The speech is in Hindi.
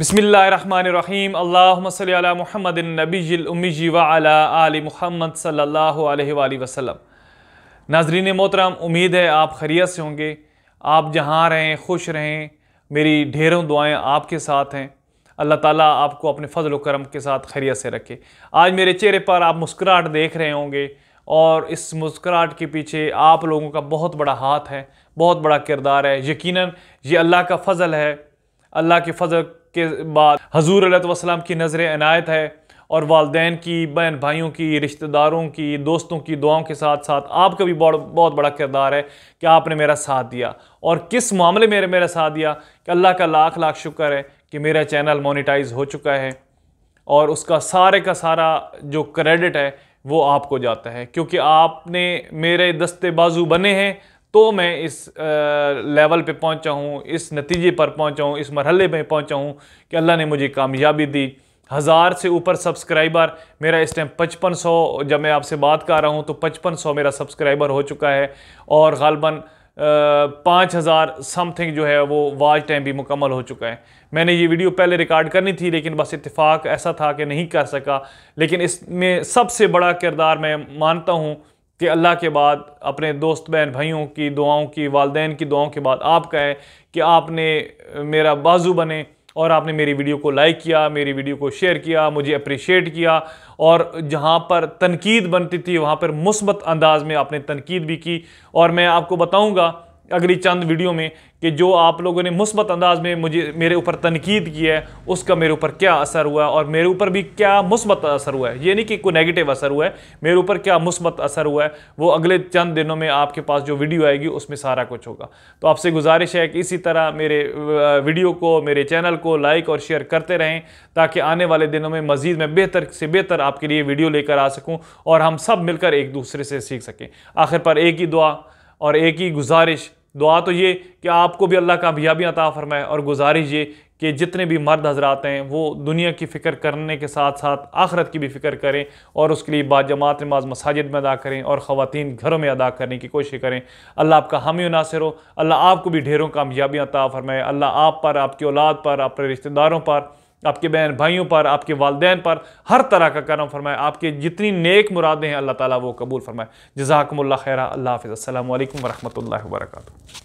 बसमीम अल्लाम महमद नबीजी वली महमद सल्ला वसम नाजरीन मोहतरम उम्मीद है आप खरियत से होंगे आप जहाँ रहें खुश रहें मेरी ढेरों दुआएँ आपके साथ हैं अल्लाह ताला आपको अपने फ़जल करम के साथ खैरियत से रखे आज मेरे चेहरे पर आप मुस्कुराहट देख रहे होंगे और इस मुस्कुराहट के पीछे आप लोगों का बहुत बड़ा हाथ है बहुत बड़ा किरदार है यकीनन ये अल्लाह का फ़ज़ल है अल्लाह के फ़ज़ल के बाद हजूर अलतम की नज़र अनायत है और वालदे की बहन भाइयों की रिश्तेदारों की दोस्तों की दुआओं के साथ साथ आपका भी बहुत बहुत बड़ा किरदार है कि आपने मेरा साथ दिया और किस मामले में मेरा साथ दिया कि अल्लाह का लाख लाख शुक्र है कि मेरा चैनल मोनिटाइज हो चुका है और उसका सारे का सारा जो क्रेडिट है वो आपको जाता है क्योंकि आपने मेरे दस्ते बाजू बने हैं तो मैं इस लेवल पे पहुंचा हूँ इस नतीजे पर पहुंचा हूं इस मरहले में पहुंचा हूँ कि अल्लाह ने मुझे कामयाबी दी हज़ार से ऊपर सब्सक्राइबर मेरा इस टाइम पचपन सौ जब मैं आपसे बात कर रहा हूँ तो पचपन सौ मेरा सब्सक्राइबर हो चुका है और गालबन पाँच हज़ार समथिंग जो है वो वाच टाइम भी मुकम्मल हो चुका है मैंने ये वीडियो पहले रिकॉर्ड करनी थी लेकिन बस इतफ़ाक़ ऐसा था कि नहीं कर सका लेकिन इसमें सबसे बड़ा किरदार मैं मानता हूँ कि अल्लाह के बाद अपने दोस्त बहन भाइयों की दुआओं की वालदेन की दुआओं के बाद आप कहें कि आपने मेरा बाजू बने और आपने मेरी वीडियो को लाइक किया मेरी वीडियो को शेयर किया मुझे अप्रिशिएट किया और जहाँ पर तनकीद बनती थी वहाँ पर मुस्बत अंदाज में आपने तनकीद भी की और मैं आपको बताऊँगा अगली चंद वीडियो में कि जो आप लोगों ने मुस्बत अंदाज में मुझे मेरे ऊपर तनकीद की है उसका मेरे ऊपर क्या असर हुआ है और मेरे ऊपर भी क्या मुस्बत असर हुआ है ये नहीं कि कोई नेगेटिव असर हुआ है मेरे ऊपर क्या मुस्बत असर हुआ है वो अगले चंद दिनों में आपके पास जो वीडियो आएगी उसमें सारा कुछ होगा तो आपसे गुजारिश है कि इसी तरह मेरे वीडियो को मेरे चैनल को लाइक और शेयर करते रहें ताकि आने वाले दिनों में मज़ीद मैं बेहतर से बेहतर आपके लिए वीडियो लेकर आ सकूँ और हम सब मिलकर एक दूसरे से सीख सकें आखिर पर एक ही दुआ और एक ही गुजारिश दुआ तो ये कि आपको भी अल्लाह कामयाबी अता फरमाए और गुजारिश ये कि जितने भी मर्द हजरात हैं वो दुनिया की फ़िक्र करने के साथ साथ आखरत की भी फ़िक्र करें और उसके लिए जमात नमाज मसाजिद में अदा करें और ख़वान घरों में अदा करने की कोशिश करें अल्लाह आपका हामी नासिर हो अल्लाह आपको भी ढेरों कामयाबियाँ अता फरमाए अल्लाह आप पर आपकी औलाद पर अपने रिश्तेदारों पर आपके बहन भाइयों पर आपके वालदेन पर हर तरह का करम फरमाए आपके जितनी नेक मुरादें हैं अल्लाह ताला वो कबूल फरमाए जजाकमल खैरा अल्लाह हाफ़ अल्लाम वरहमल वर्का